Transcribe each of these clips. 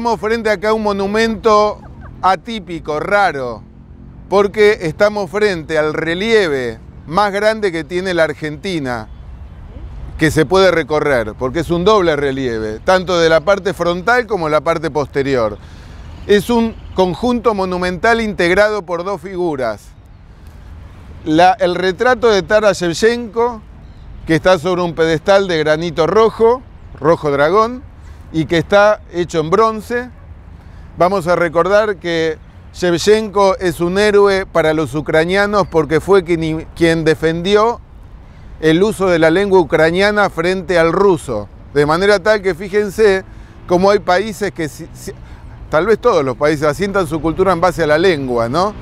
Estamos frente acá a un monumento atípico, raro, porque estamos frente al relieve más grande que tiene la Argentina, que se puede recorrer, porque es un doble relieve, tanto de la parte frontal como la parte posterior. Es un conjunto monumental integrado por dos figuras. el retrato de Tara Shevchenko, que está sobre un pedestal de granito rojo, rojo dragón, y que está hecho en bronce. Vamos a recordar que Shevchenko es un héroe para los ucranianos porque fue quien, defendió el uso de la lengua ucraniana frente al ruso. De manera tal que fíjense cómo hay países que, tal vez todos los países, asientan su cultura en base a la lengua, ¿no?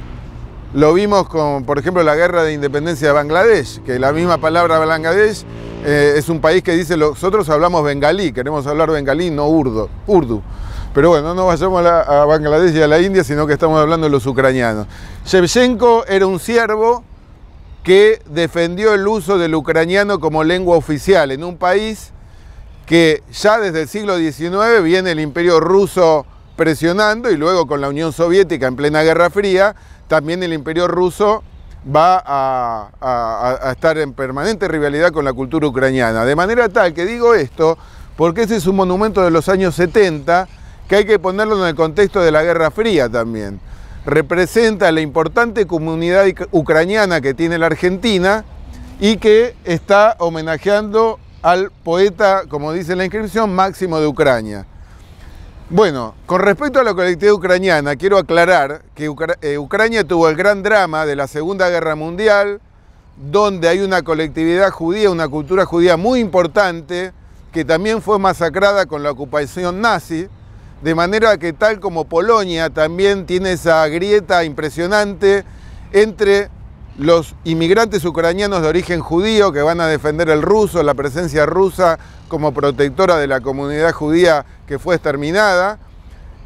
Lo vimos con, por ejemplo, la guerra de independencia de Bangladesh, que la misma palabra Bangladesh eh, es un país que dice, nosotros hablamos bengalí, queremos hablar bengalí, no urdo, urdu. Pero bueno, no vayamos a, a Bangladesh y a la India, sino que estamos hablando de los ucranianos. Shevchenko era un siervo que defendió el uso del ucraniano como lengua oficial en un país que ya desde el siglo XIX viene el imperio ruso presionando y luego con la Unión Soviética en plena Guerra Fría, también el imperio ruso va a, estar en permanente rivalidad con la cultura ucraniana. De manera tal que digo esto porque ese es un monumento de los años 70 que hay que ponerlo en el contexto de la Guerra Fría también. Representa la importante comunidad ucraniana que tiene la Argentina y que está homenajeando al poeta, como dice la inscripción, máximo de Ucrania. Bueno, con respecto a la colectividad ucraniana, quiero aclarar que eh, Ucrania tuvo el gran drama de la Segunda Guerra Mundial, donde hay una colectividad judía, una cultura judía muy importante, que también fue masacrada con la ocupación nazi, de manera que tal como Polonia también tiene esa grieta impresionante entre los inmigrantes ucranianos de origen judío que van a defender el ruso, la presencia rusa como protectora de la comunidad judía que fue exterminada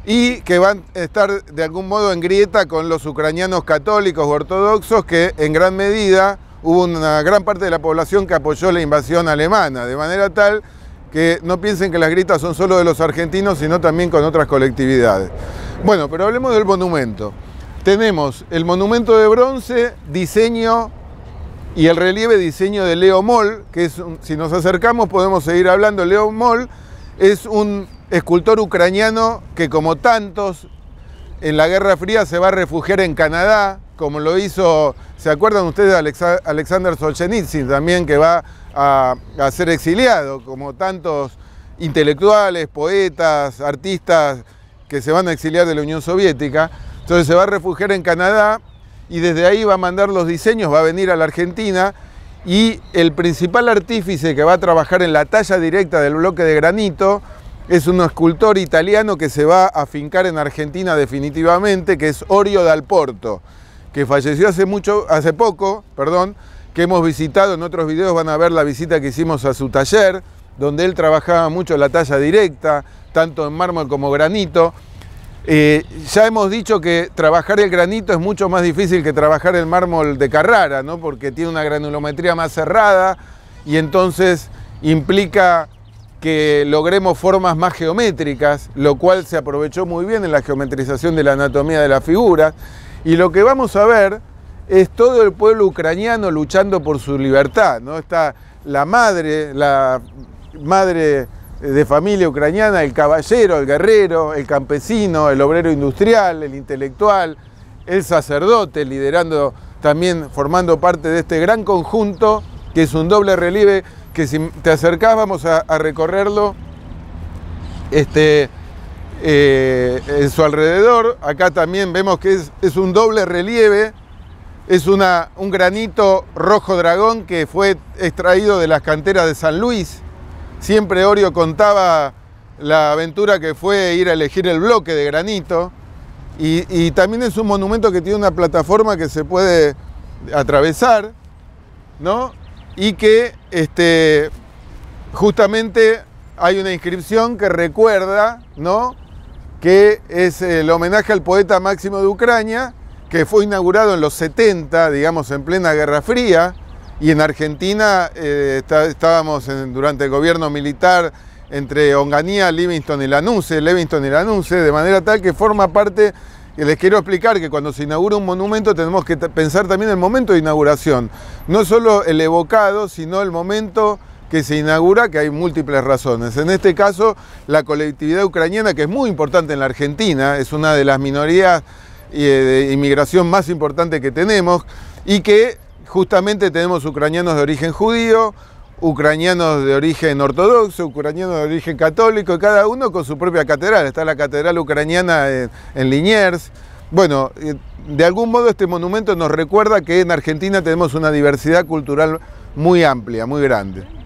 y que van a estar de algún modo en grieta con los ucranianos católicos o ortodoxos que en gran medida hubo una gran parte de la población que apoyó la invasión alemana, de manera tal que no piensen que las grietas son solo de los argentinos, sino también con otras colectividades. Bueno, pero hablemos del monumento tenemos el monumento de bronce, diseño y el relieve diseño de Leo Moll, que es si nos acercamos podemos seguir hablando. Leo Moll es un escultor ucraniano que como tantos en la Guerra Fría se va a refugiar en Canadá, como lo hizo, ¿se acuerdan ustedes de Alexander Solzhenitsyn también, que va a ser exiliado, como tantos intelectuales, poetas, artistas que se van a exiliar de la Unión Soviética? Entonces se va a refugiar en Canadá y desde ahí va a mandar los diseños, va a venir a la Argentina y el principal artífice que va a trabajar en la talla directa del bloque de granito es un escultor italiano que se va a fincar en Argentina definitivamente, que es Orio Dal Porto, que falleció hace, mucho, hace poco, perdón, que hemos visitado, en otros videos van a ver la visita que hicimos a su taller, donde él trabajaba mucho la talla directa, tanto en mármol como granito. Eh, ya hemos dicho que trabajar el granito es mucho más difícil que trabajar el mármol de Carrara, ¿no? porque tiene una granulometría más cerrada y entonces implica que logremos formas más geométricas, lo cual se aprovechó muy bien en la geometrización de la anatomía de la figura. Y lo que vamos a ver es todo el pueblo ucraniano luchando por su libertad. ¿no? Está la madre, la madre de familia ucraniana, el caballero, el guerrero, el campesino, el obrero industrial, el intelectual, el sacerdote, liderando también, formando parte de este gran conjunto, que es un doble relieve, que si te acercás vamos a, recorrerlo este, eh, en su alrededor. Acá también vemos que es, es un doble relieve, es una, un granito rojo dragón que fue extraído de las canteras de San Luis Siempre Orio contaba la aventura que fue ir a elegir el bloque de granito. Y, también es un monumento que tiene una plataforma que se puede atravesar, ¿no? Y que este, justamente hay una inscripción que recuerda, ¿no? Que es el homenaje al poeta Máximo de Ucrania, que fue inaugurado en los 70, digamos, en plena Guerra Fría, y en Argentina eh, estábamos durante el gobierno militar entre Onganía, Livingston y Lanunce, eh, Livingston y Lanunce, eh, de manera tal que forma parte, y les quiero explicar que cuando se inaugura un monumento tenemos que pensar también el momento de inauguración, no solo el evocado, sino el momento que se inaugura, que hay múltiples razones. En este caso, la colectividad ucraniana, que es muy importante en la Argentina, es una de las minorías de inmigración más importantes que tenemos y que justamente tenemos ucranianos de origen judío, ucranianos de origen ortodoxo, ucranianos de origen católico, cada uno con su propia catedral. Está la catedral ucraniana en, en Liniers. Bueno, eh, de algún modo este monumento nos recuerda que en Argentina tenemos una diversidad cultural muy amplia, muy grande.